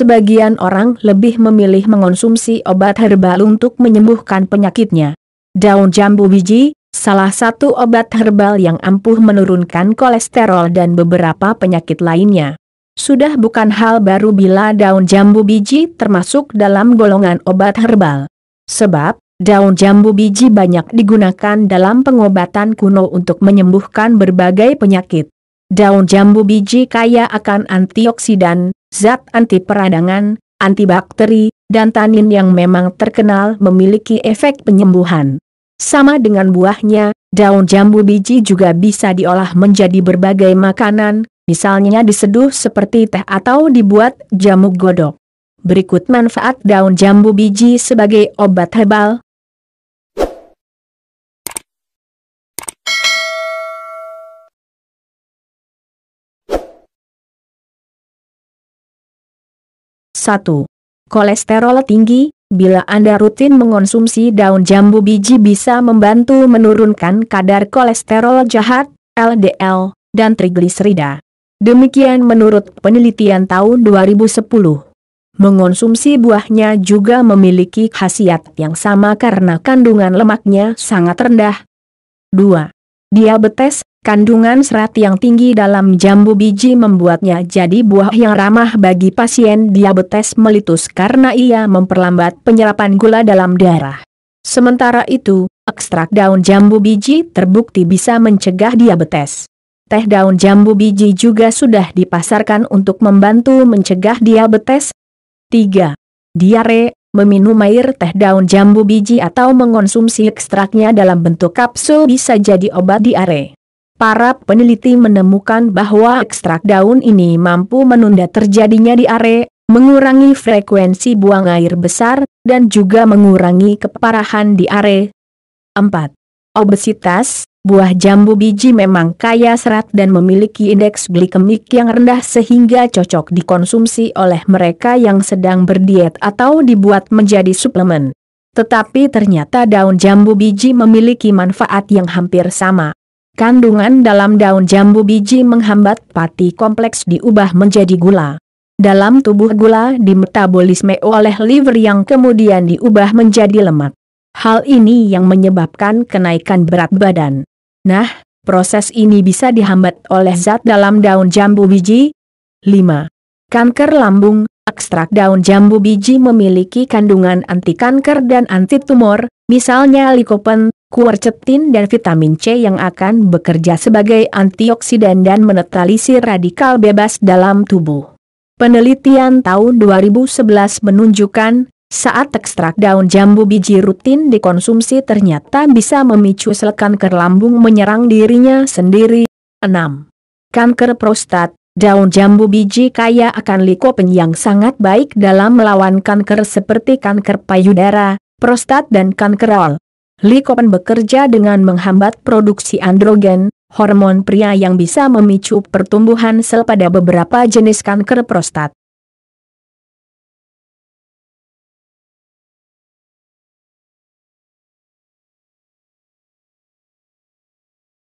Sebagian orang lebih memilih mengonsumsi obat herbal untuk menyembuhkan penyakitnya. Daun jambu biji, salah satu obat herbal yang ampuh menurunkan kolesterol dan beberapa penyakit lainnya. Sudah bukan hal baru bila daun jambu biji termasuk dalam golongan obat herbal. Sebab, daun jambu biji banyak digunakan dalam pengobatan kuno untuk menyembuhkan berbagai penyakit. Daun jambu biji kaya akan antioksidan, zat anti peradangan, antibakteri, dan tanin yang memang terkenal memiliki efek penyembuhan. Sama dengan buahnya, daun jambu biji juga bisa diolah menjadi berbagai makanan, misalnya diseduh seperti teh atau dibuat jamu godok. Berikut manfaat daun jambu biji sebagai obat herbal, Kolesterol tinggi, bila Anda rutin mengonsumsi daun jambu biji bisa membantu menurunkan kadar kolesterol jahat, LDL, dan trigliserida. Demikian menurut penelitian tahun 2010. Mengonsumsi buahnya juga memiliki khasiat yang sama karena kandungan lemaknya sangat rendah. 2. Diabetes, Kandungan serat yang tinggi dalam jambu biji membuatnya jadi buah yang ramah bagi pasien diabetes melitus karena ia memperlambat penyerapan gula dalam darah. Sementara itu, ekstrak daun jambu biji terbukti bisa mencegah diabetes. Teh daun jambu biji juga sudah dipasarkan untuk membantu mencegah diabetes. 3. Diare Meminum air teh daun jambu biji atau mengonsumsi ekstraknya dalam bentuk kapsul bisa jadi obat diare para peneliti menemukan bahwa ekstrak daun ini mampu menunda terjadinya diare, mengurangi frekuensi buang air besar, dan juga mengurangi keparahan diare. 4. Obesitas Buah jambu biji memang kaya serat dan memiliki indeks glikemik yang rendah sehingga cocok dikonsumsi oleh mereka yang sedang berdiet atau dibuat menjadi suplemen. Tetapi ternyata daun jambu biji memiliki manfaat yang hampir sama. Kandungan dalam daun jambu biji menghambat pati kompleks diubah menjadi gula. Dalam tubuh gula dimetabolisme oleh liver yang kemudian diubah menjadi lemak. Hal ini yang menyebabkan kenaikan berat badan. Nah, proses ini bisa dihambat oleh zat dalam daun jambu biji. 5. Kanker lambung, ekstrak daun jambu biji memiliki kandungan anti kanker dan anti tumor, misalnya likopen, kuercetin dan vitamin C yang akan bekerja sebagai antioksidan dan menetralisir radikal bebas dalam tubuh. Penelitian tahun 2011 menunjukkan, saat ekstrak daun jambu biji rutin dikonsumsi ternyata bisa memicu sel kanker lambung menyerang dirinya sendiri. 6. Kanker prostat Daun jambu biji kaya akan likopen yang sangat baik dalam melawan kanker seperti kanker payudara, prostat dan kanker kankerol. Likopen bekerja dengan menghambat produksi androgen, hormon pria yang bisa memicu pertumbuhan sel pada beberapa jenis kanker prostat.